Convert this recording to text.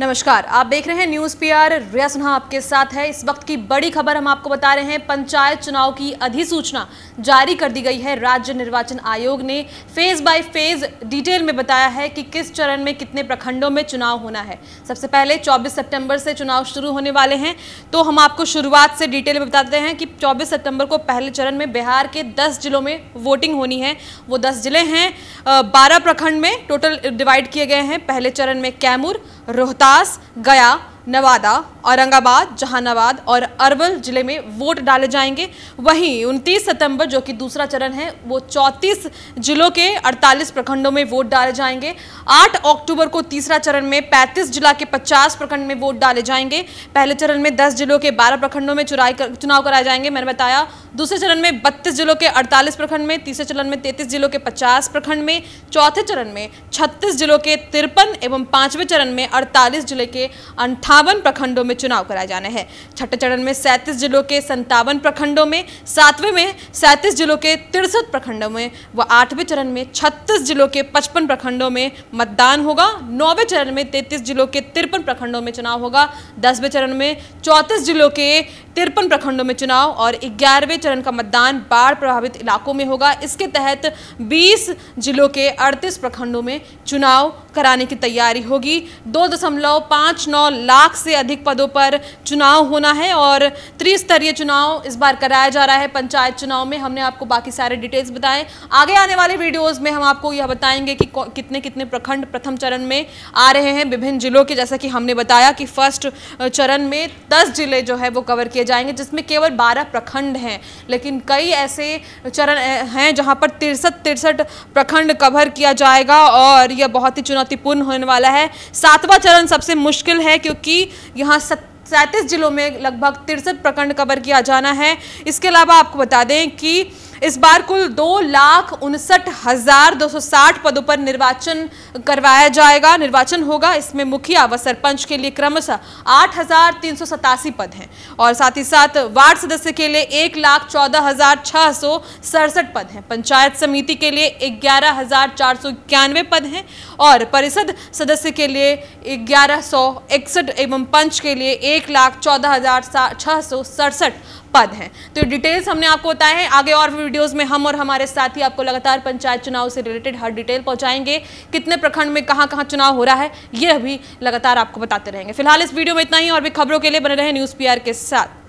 नमस्कार आप देख रहे हैं न्यूज पीआर रिया सुनहा आपके साथ है इस वक्त की बड़ी खबर हम आपको बता रहे हैं पंचायत चुनाव की अधिसूचना जारी कर दी गई है राज्य निर्वाचन आयोग ने फेज बाय फेज डिटेल में बताया है कि किस चरण में कितने प्रखंडों में चुनाव होना है सबसे पहले 24 सितंबर से चुनाव शुरू होने वाले हैं तो हम आपको शुरुआत से डिटेल में बताते हैं कि चौबीस सितम्बर को पहले चरण में बिहार के दस जिलों में वोटिंग होनी है वो दस जिले हैं बारह प्रखंड में टोटल डिवाइड किए गए हैं पहले चरण में कैमूर रोहतास गया नवादा औरंगाबाद जहानाबाद और अरवल जिले में वोट डाले जाएंगे वहीं 29 सितंबर जो कि दूसरा चरण है वो 34 जिलों के 48 प्रखंडों में वोट डाले जाएंगे 8 अक्टूबर को तीसरा चरण में 35 जिला के 50 प्रखंड में वोट डाले जाएंगे पहले चरण में 10 जिलों के 12 प्रखंडों में चुनाई कर, चुनाव कराए जाएंगे मैंने बताया दूसरे चरण में बत्तीस जिलों के अड़तालीस प्रखंड में तीसरे चरण में तैतीस जिलों के पचास प्रखंड में चौथे चरण में छत्तीस जिलों के तिरपन एवं पाँचवें चरण में अड़तालीस जिले के अंठान अट्ठावन प्रखंडों में चुनाव कराए जाने हैं छठे चरण में सैंतीस जिलों के संतावन प्रखंडों में सातवें में सैंतीस जिलों के तिरसठ प्रखंडों में व आठवें चरण में छत्तीस जिलों के पचपन प्रखंडों में मतदान होगा नौवें चरण में तैतीस जिलों के तिरपन प्रखंडों में चुनाव होगा दसवें चरण में चौंतीस जिलों के तिरपन प्रखंडों में चुनाव और ग्यारहवें चरण का मतदान बाढ़ प्रभावित इलाकों में होगा इसके तहत 20 जिलों के 38 प्रखंडों में चुनाव कराने की तैयारी होगी दो दशमलव पाँच नौ लाख से अधिक पदों पर चुनाव होना है और त्रिस्तरीय चुनाव इस बार कराया जा रहा है पंचायत चुनाव में हमने आपको बाकी सारे डिटेल्स बताए आगे आने वाले वीडियोज़ में हम आपको यह बताएंगे कि कितने कितने प्रखंड प्रथम चरण में आ रहे हैं विभिन्न जिलों के जैसा कि हमने बताया कि फर्स्ट चरण में दस जिले जो है वो कवर किए जाएंगे जिसमें केवल 12 प्रखंड हैं लेकिन कई ऐसे चरण हैं जहां पर तिरसठ तिरसठ प्रखंड कवर किया जाएगा और यह बहुत ही चुनौतीपूर्ण होने वाला है सातवां चरण सबसे मुश्किल है क्योंकि यहाँ सत सैंतीस जिलों में लगभग तिरसठ प्रखंड कवर किया जाना है इसके अलावा आपको बता दें कि इस बार कुल दो लाख उनसठ हजार दो सौ साठ पदों पर निर्वाचन करवाया जाएगा निर्वाचन होगा इसमें मुखिया व सरपंच के लिए क्रमशः आठ हजार तीन सौ सतासी पद हैं और साथ ही साथ वार्ड सदस्य के लिए एक लाख चौदह हजार छह सौ सड़सठ पद हैं पंचायत समिति के लिए ग्यारह हजार चार सौ इक्यानवे पद हैं और परिषद सदस्य के लिए ग्यारह सौ इकसठ एवं पंच के लिए एक लाख चौदह हजार छह सौ सड़सठ पद हैं तो डिटेल्स हमने आपको बताए हैं आगे और वीडियोस में हम और हमारे साथी आपको लगातार पंचायत चुनाव से रिलेटेड हर डिटेल पहुंचाएंगे कितने प्रखंड में कहां कहां चुनाव हो रहा है ये भी लगातार आपको बताते रहेंगे फिलहाल इस वीडियो में इतना ही और भी खबरों के लिए बने रहे न्यूज़ पी के साथ